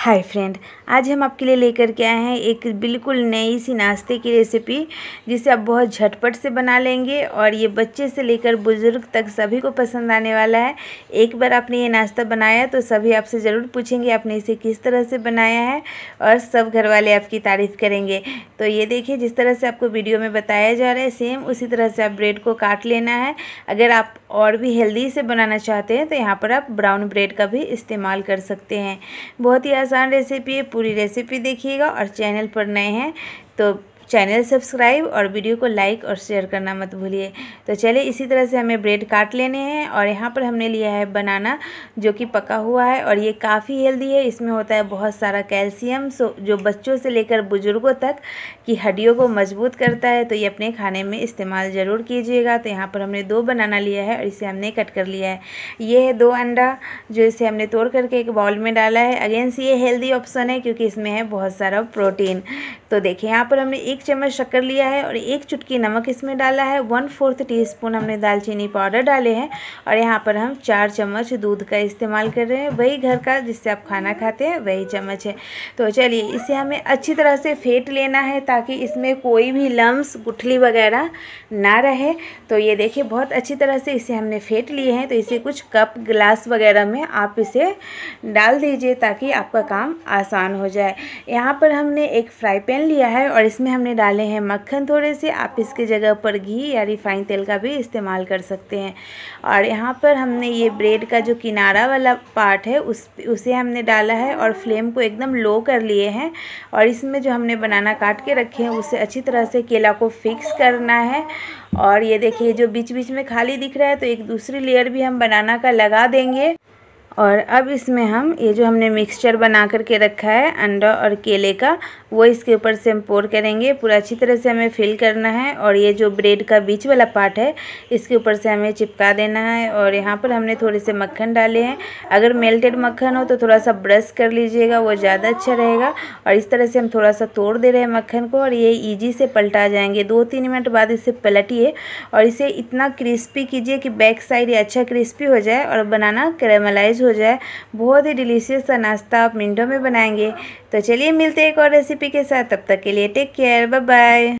hi friend आज हम आपके लिए लेकर के आए हैं एक बिल्कुल नई सी नाश्ते की रेसिपी जिसे आप बहुत झटपट से बना लेंगे और ये बच्चे से लेकर बुज़ुर्ग तक सभी को पसंद आने वाला है एक बार आपने ये नाश्ता बनाया तो सभी आपसे ज़रूर पूछेंगे आपने इसे किस तरह से बनाया है और सब घर वाले आपकी तारीफ़ करेंगे तो ये देखिए जिस तरह से आपको वीडियो में बताया जा रहा है सेम उसी तरह से आप ब्रेड को काट लेना है अगर आप और भी हेल्दी से बनाना चाहते हैं तो यहाँ पर आप ब्राउन ब्रेड का भी इस्तेमाल कर सकते हैं बहुत ही आसान रेसिपी है पूरी रेसिपी देखिएगा और चैनल पर नए हैं तो चैनल सब्सक्राइब और वीडियो को लाइक और शेयर करना मत भूलिए तो चलिए इसी तरह से हमें ब्रेड काट लेने हैं और यहाँ पर हमने लिया है बनाना जो कि पका हुआ है और ये काफ़ी हेल्दी है इसमें होता है बहुत सारा कैल्शियम सो जो बच्चों से लेकर बुज़ुर्गों तक की हड्डियों को मजबूत करता है तो ये अपने खाने में इस्तेमाल ज़रूर कीजिएगा तो यहाँ पर हमने दो बनाना लिया है और इसे हमने कट कर लिया है ये है दो अंडा जो इसे हमने तोड़ करके एक बाउल में डाला है अगेंस्ट ये हेल्दी ऑप्शन है क्योंकि इसमें है बहुत सारा प्रोटीन तो देखिए यहाँ पर हमने एक चम्मच शक्कर लिया है और एक चुटकी नमक इसमें डाला है वन फोर्थ टी स्पून हमने दालचीनी पाउडर डाले हैं और यहाँ पर हम चार चम्मच दूध का इस्तेमाल कर रहे हैं वही घर का जिससे आप खाना खाते हैं वही चम्मच है तो चलिए इसे हमें अच्छी तरह से फेंट लेना है ताकि इसमें कोई भी लम्स गुठली वगैरह ना रहे तो ये देखिए बहुत अच्छी तरह से इसे हमने फेंट लिए हैं तो इसे कुछ कप ग्लास वगैरह में आप इसे डाल दीजिए ताकि आपका काम आसान हो जाए यहाँ पर हमने एक फ्राई पैन पैन लिया है और इसमें हमने डाले हैं मक्खन थोड़े से आप इसके जगह पर घी या रिफाइन तेल का भी इस्तेमाल कर सकते हैं और यहाँ पर हमने ये ब्रेड का जो किनारा वाला पार्ट है उस उसे हमने डाला है और फ्लेम को एकदम लो कर लिए हैं और इसमें जो हमने बनाना काट के रखे हैं उसे अच्छी तरह से केला को फिक्स करना है और ये देखिए जो बीच बीच में खाली दिख रहा है तो एक दूसरी लेयर भी हम बनाना का लगा देंगे और अब इसमें हम ये जो हमने मिक्सचर बना करके रखा है अंडा और केले का वो इसके ऊपर से हम पोर करेंगे पूरा अच्छी तरह से हमें फिल करना है और ये जो ब्रेड का बीच वाला पार्ट है इसके ऊपर से हमें चिपका देना है और यहाँ पर हमने थोड़े से मक्खन डाले हैं अगर मेल्टेड मक्खन हो तो थोड़ा सा ब्रश कर लीजिएगा वो ज़्यादा अच्छा रहेगा और इस तरह से हम थोड़ा सा तोड़ दे रहे हैं मक्खन को और ये ईजी से पलटा जाएंगे दो तीन मिनट बाद इसे पलटिए और इसे इतना क्रिस्पी कीजिए कि बैक साइड अच्छा क्रिस्पी हो जाए और बनाना करेमलाइज हो जाए बहुत ही डिलीशियस सा नाश्ता आप मिनटों में बनाएंगे तो चलिए मिलते हैं एक और रेसिपी रेसिपी के साथ तब तक के लिए टेक केयर बाय बाय